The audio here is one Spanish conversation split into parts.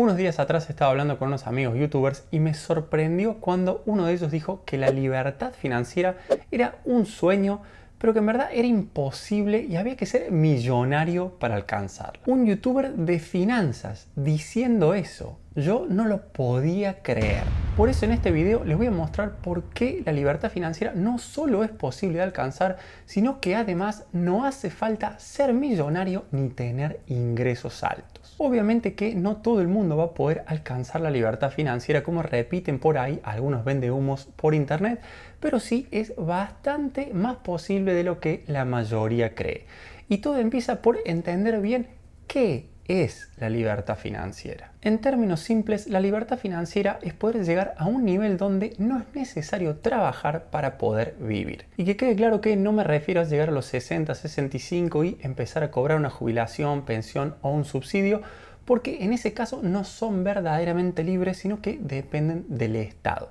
Unos días atrás estaba hablando con unos amigos youtubers y me sorprendió cuando uno de ellos dijo que la libertad financiera era un sueño, pero que en verdad era imposible y había que ser millonario para alcanzarlo. Un youtuber de finanzas diciendo eso. Yo no lo podía creer. Por eso en este video les voy a mostrar por qué la libertad financiera no solo es posible de alcanzar, sino que además no hace falta ser millonario ni tener ingresos altos. Obviamente que no todo el mundo va a poder alcanzar la libertad financiera como repiten por ahí algunos vendehumos por internet, pero sí es bastante más posible de lo que la mayoría cree. Y todo empieza por entender bien qué es la libertad financiera? En términos simples, la libertad financiera es poder llegar a un nivel donde no es necesario trabajar para poder vivir. Y que quede claro que no me refiero a llegar a los 60, 65 y empezar a cobrar una jubilación, pensión o un subsidio, porque en ese caso no son verdaderamente libres, sino que dependen del Estado.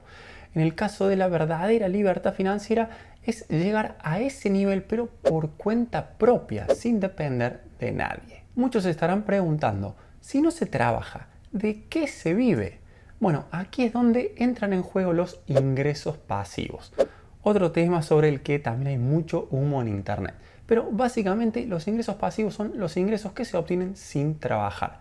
En el caso de la verdadera libertad financiera es llegar a ese nivel pero por cuenta propia, sin depender de nadie. Muchos estarán preguntando, si no se trabaja, ¿de qué se vive? Bueno, aquí es donde entran en juego los ingresos pasivos. Otro tema sobre el que también hay mucho humo en Internet. Pero básicamente los ingresos pasivos son los ingresos que se obtienen sin trabajar.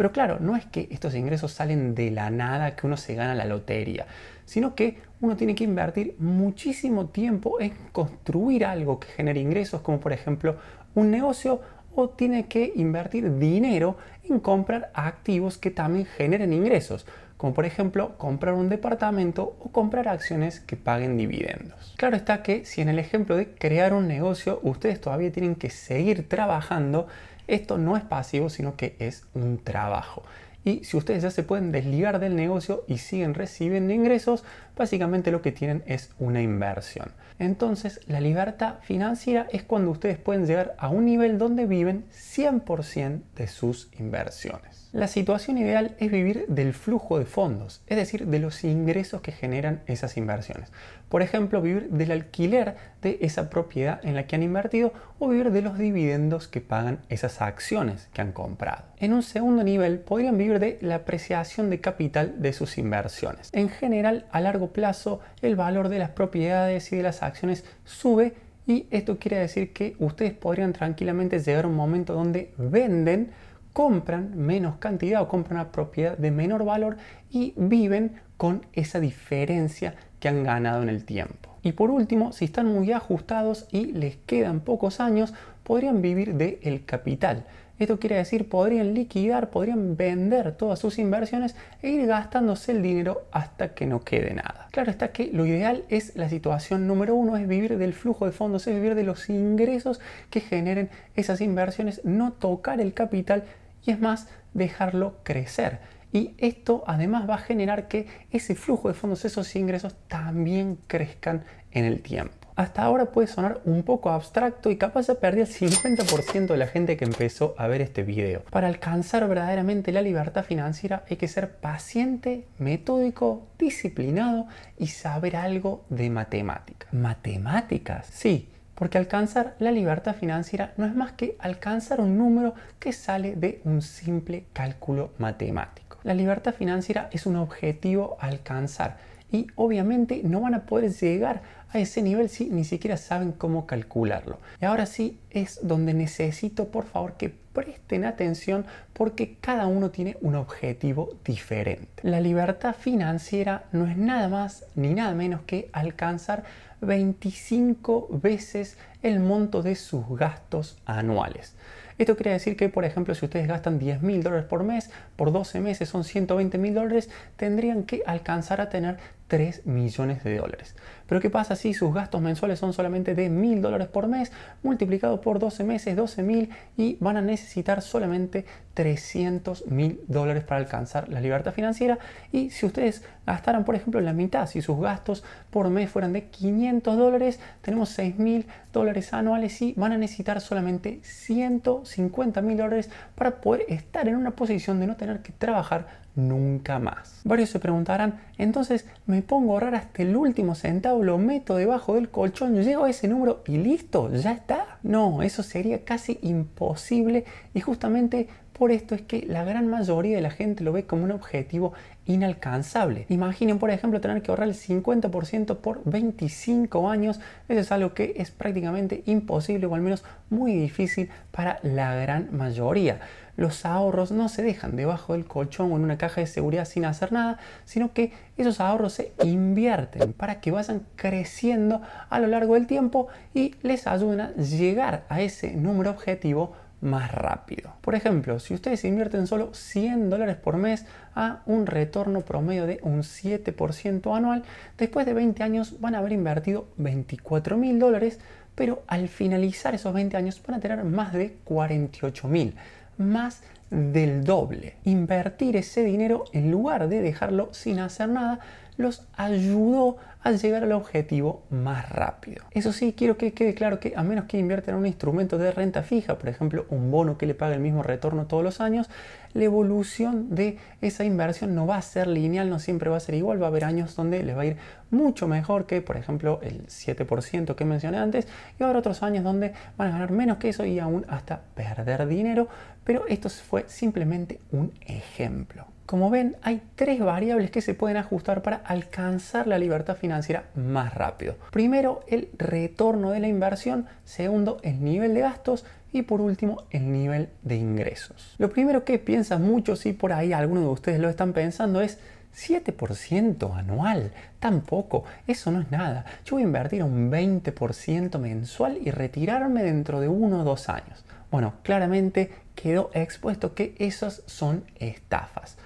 Pero claro, no es que estos ingresos salen de la nada, que uno se gana la lotería, sino que uno tiene que invertir muchísimo tiempo en construir algo que genere ingresos, como por ejemplo un negocio o tiene que invertir dinero en comprar activos que también generen ingresos como por ejemplo comprar un departamento o comprar acciones que paguen dividendos. Claro está que si en el ejemplo de crear un negocio ustedes todavía tienen que seguir trabajando, esto no es pasivo, sino que es un trabajo. Y si ustedes ya se pueden desligar del negocio y siguen recibiendo ingresos, básicamente lo que tienen es una inversión. Entonces, la libertad financiera es cuando ustedes pueden llegar a un nivel donde viven 100% de sus inversiones. La situación ideal es vivir del flujo de fondos, es decir, de los ingresos que generan esas inversiones. Por ejemplo, vivir del alquiler de esa propiedad en la que han invertido o vivir de los dividendos que pagan esas acciones que han comprado. En un segundo nivel, podrían vivir de la apreciación de capital de sus inversiones. En general, a largo plazo, el valor de las propiedades y de las acciones sube y esto quiere decir que ustedes podrían tranquilamente llegar a un momento donde venden compran menos cantidad o compran una propiedad de menor valor y viven con esa diferencia que han ganado en el tiempo. Y por último, si están muy ajustados y les quedan pocos años, podrían vivir del el capital. Esto quiere decir, podrían liquidar, podrían vender todas sus inversiones e ir gastándose el dinero hasta que no quede nada. Claro está que lo ideal es la situación número uno, es vivir del flujo de fondos, es vivir de los ingresos que generen esas inversiones, no tocar el capital y es más, dejarlo crecer. Y esto además va a generar que ese flujo de fondos, esos ingresos también crezcan en el tiempo. Hasta ahora puede sonar un poco abstracto y capaz ya perdí el 50% de la gente que empezó a ver este video. Para alcanzar verdaderamente la libertad financiera hay que ser paciente, metódico, disciplinado y saber algo de matemática. ¿Matemáticas? Sí, porque alcanzar la libertad financiera no es más que alcanzar un número que sale de un simple cálculo matemático. La libertad financiera es un objetivo a alcanzar y obviamente no van a poder llegar a ese nivel si ni siquiera saben cómo calcularlo. Y ahora sí es donde necesito por favor que presten atención porque cada uno tiene un objetivo diferente. La libertad financiera no es nada más ni nada menos que alcanzar 25 veces el monto de sus gastos anuales. Esto quiere decir que, por ejemplo, si ustedes gastan 10 mil dólares por mes, por 12 meses son 120 mil dólares, tendrían que alcanzar a tener 3 millones de dólares. Pero ¿qué pasa si sus gastos mensuales son solamente de mil dólares por mes, multiplicado por 12 meses, 12 mil, y van a necesitar solamente 300 mil dólares para alcanzar la libertad financiera? Y si ustedes gastaran, por ejemplo, la mitad, si sus gastos por mes fueran de 500 dólares, tenemos 6 mil dólares anuales y van a necesitar solamente 150 mil dólares para poder estar en una posición de no tener que trabajar nunca más. Varios se preguntarán, entonces me pongo a ahorrar hasta el último centavo, lo meto debajo del colchón, llego a ese número y listo, ya está. No, eso sería casi imposible y justamente por esto es que la gran mayoría de la gente lo ve como un objetivo inalcanzable. Imaginen, por ejemplo, tener que ahorrar el 50% por 25 años. Eso es algo que es prácticamente imposible o al menos muy difícil para la gran mayoría los ahorros no se dejan debajo del colchón o en una caja de seguridad sin hacer nada, sino que esos ahorros se invierten para que vayan creciendo a lo largo del tiempo y les ayuden a llegar a ese número objetivo más rápido. Por ejemplo, si ustedes invierten solo 100 dólares por mes a un retorno promedio de un 7% anual, después de 20 años van a haber invertido 24 mil dólares, pero al finalizar esos 20 años van a tener más de 48 mil más del doble. Invertir ese dinero en lugar de dejarlo sin hacer nada los ayudó a llegar al objetivo más rápido. Eso sí, quiero que quede claro que a menos que inviertan en un instrumento de renta fija, por ejemplo, un bono que le pague el mismo retorno todos los años, la evolución de esa inversión no va a ser lineal, no siempre va a ser igual, va a haber años donde les va a ir mucho mejor que, por ejemplo, el 7% que mencioné antes, y va a haber otros años donde van a ganar menos que eso y aún hasta perder dinero, pero esto fue simplemente un ejemplo. Como ven, hay tres variables que se pueden ajustar para alcanzar la libertad financiera más rápido. Primero, el retorno de la inversión. Segundo, el nivel de gastos. Y por último, el nivel de ingresos. Lo primero que piensan mucho, si por ahí algunos de ustedes lo están pensando es 7% anual, tampoco, eso no es nada. Yo voy a invertir un 20% mensual y retirarme dentro de uno o dos años. Bueno, claramente quedó expuesto que esas son estafas.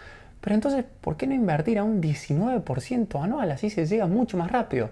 Pero entonces, ¿por qué no invertir a un 19% anual? Así se llega mucho más rápido.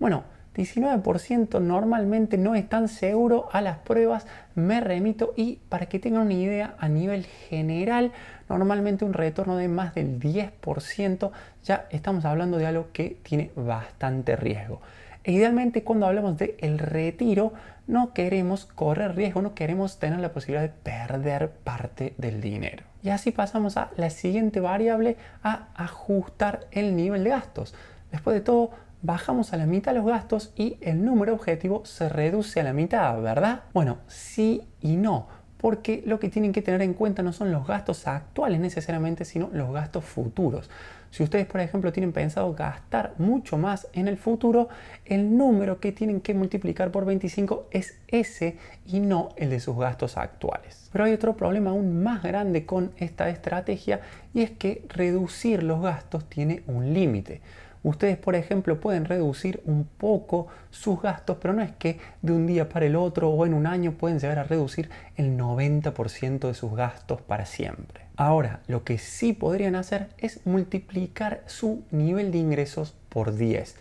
Bueno, 19% normalmente no están tan seguro a las pruebas, me remito y para que tengan una idea a nivel general, normalmente un retorno de más del 10% ya estamos hablando de algo que tiene bastante riesgo. idealmente cuando hablamos de el retiro, no queremos correr riesgo, no queremos tener la posibilidad de perder parte del dinero. Y así pasamos a la siguiente variable, a ajustar el nivel de gastos. Después de todo, bajamos a la mitad los gastos y el número objetivo se reduce a la mitad, ¿verdad? Bueno, sí y no, porque lo que tienen que tener en cuenta no son los gastos actuales necesariamente, sino los gastos futuros. Si ustedes, por ejemplo, tienen pensado gastar mucho más en el futuro, el número que tienen que multiplicar por 25 es ese y no el de sus gastos actuales. Pero hay otro problema aún más grande con esta estrategia y es que reducir los gastos tiene un límite. Ustedes, por ejemplo, pueden reducir un poco sus gastos, pero no es que de un día para el otro o en un año pueden llegar a reducir el 90% de sus gastos para siempre. Ahora, lo que sí podrían hacer es multiplicar su nivel de ingresos por 10.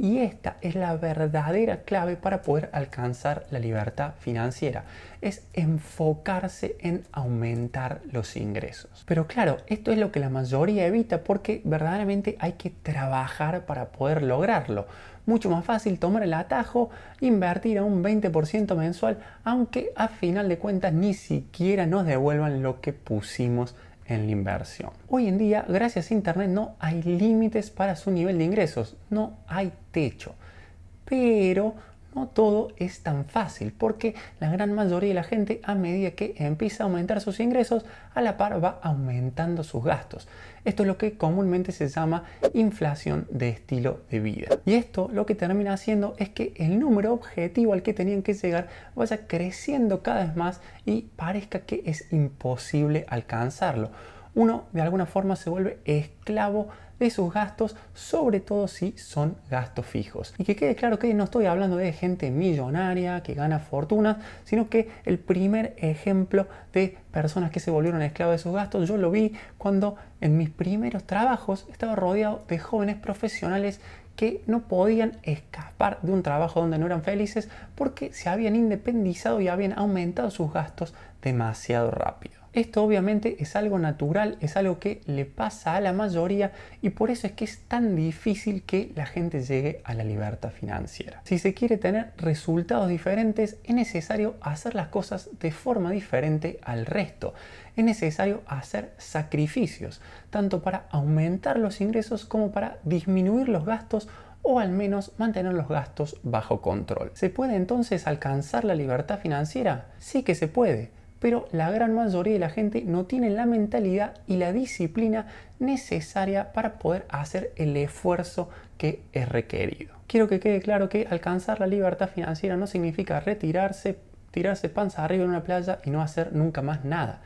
Y esta es la verdadera clave para poder alcanzar la libertad financiera. Es enfocarse en aumentar los ingresos. Pero claro, esto es lo que la mayoría evita porque verdaderamente hay que trabajar para poder lograrlo. Mucho más fácil tomar el atajo, invertir a un 20% mensual, aunque a final de cuentas ni siquiera nos devuelvan lo que pusimos en la inversión. Hoy en día, gracias a Internet, no hay límites para su nivel de ingresos, no hay techo. Pero no todo es tan fácil porque la gran mayoría de la gente a medida que empieza a aumentar sus ingresos, a la par va aumentando sus gastos. Esto es lo que comúnmente se llama inflación de estilo de vida. Y esto lo que termina haciendo es que el número objetivo al que tenían que llegar vaya creciendo cada vez más y parezca que es imposible alcanzarlo. Uno de alguna forma se vuelve esclavo de sus gastos, sobre todo si son gastos fijos. Y que quede claro que no estoy hablando de gente millonaria que gana fortunas, sino que el primer ejemplo de personas que se volvieron esclavos de sus gastos, yo lo vi cuando en mis primeros trabajos estaba rodeado de jóvenes profesionales que no podían escapar de un trabajo donde no eran felices porque se habían independizado y habían aumentado sus gastos demasiado rápido. Esto obviamente es algo natural, es algo que le pasa a la mayoría y por eso es que es tan difícil que la gente llegue a la libertad financiera. Si se quiere tener resultados diferentes, es necesario hacer las cosas de forma diferente al resto. Es necesario hacer sacrificios, tanto para aumentar los ingresos como para disminuir los gastos o al menos mantener los gastos bajo control. ¿Se puede entonces alcanzar la libertad financiera? Sí que se puede pero la gran mayoría de la gente no tiene la mentalidad y la disciplina necesaria para poder hacer el esfuerzo que es requerido. Quiero que quede claro que alcanzar la libertad financiera no significa retirarse, tirarse panza arriba en una playa y no hacer nunca más nada.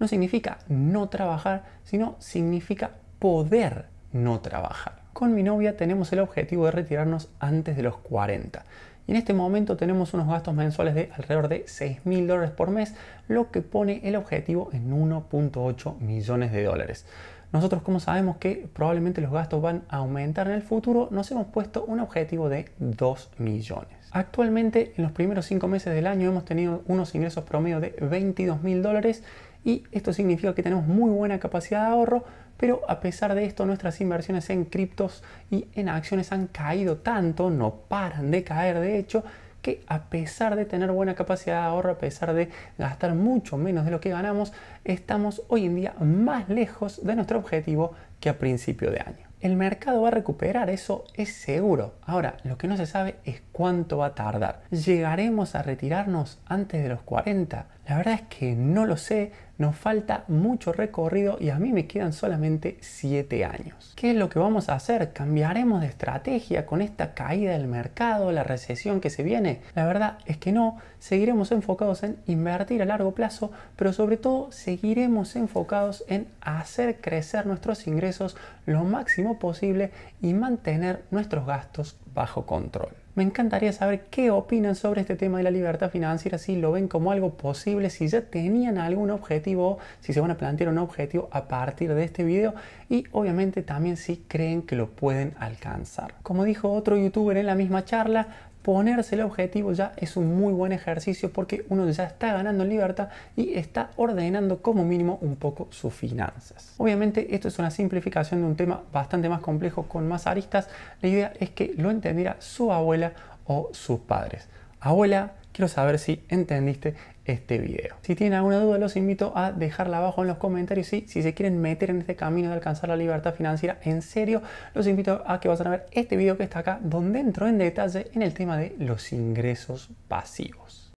No significa no trabajar, sino significa poder no trabajar. Con mi novia tenemos el objetivo de retirarnos antes de los 40. Y en este momento tenemos unos gastos mensuales de alrededor de 6 mil dólares por mes, lo que pone el objetivo en 1.8 millones de dólares. Nosotros como sabemos que probablemente los gastos van a aumentar en el futuro, nos hemos puesto un objetivo de 2 millones. Actualmente en los primeros 5 meses del año hemos tenido unos ingresos promedio de 22 mil dólares y esto significa que tenemos muy buena capacidad de ahorro, pero a pesar de esto, nuestras inversiones en criptos y en acciones han caído tanto, no paran de caer de hecho, que a pesar de tener buena capacidad de ahorro, a pesar de gastar mucho menos de lo que ganamos, estamos hoy en día más lejos de nuestro objetivo que a principio de año. El mercado va a recuperar, eso es seguro. Ahora, lo que no se sabe es cuánto va a tardar. ¿Llegaremos a retirarnos antes de los 40? La verdad es que no lo sé, nos falta mucho recorrido y a mí me quedan solamente 7 años. ¿Qué es lo que vamos a hacer? ¿Cambiaremos de estrategia con esta caída del mercado, la recesión que se viene? La verdad es que no, seguiremos enfocados en invertir a largo plazo, pero sobre todo seguiremos enfocados en hacer crecer nuestros ingresos lo máximo posible y mantener nuestros gastos bajo control. Me encantaría saber qué opinan sobre este tema de la libertad financiera, si lo ven como algo posible, si ya tenían algún objetivo, si se van a plantear un objetivo a partir de este video y obviamente también si creen que lo pueden alcanzar. Como dijo otro youtuber en la misma charla, ponerse el objetivo ya es un muy buen ejercicio porque uno ya está ganando libertad y está ordenando como mínimo un poco sus finanzas. Obviamente esto es una simplificación de un tema bastante más complejo con más aristas. La idea es que lo entendiera su abuela o sus padres. Abuela, quiero saber si entendiste este video. Si tienen alguna duda, los invito a dejarla abajo en los comentarios. Y si se quieren meter en este camino de alcanzar la libertad financiera en serio, los invito a que vayan a ver este video que está acá, donde entro en detalle en el tema de los ingresos pasivos.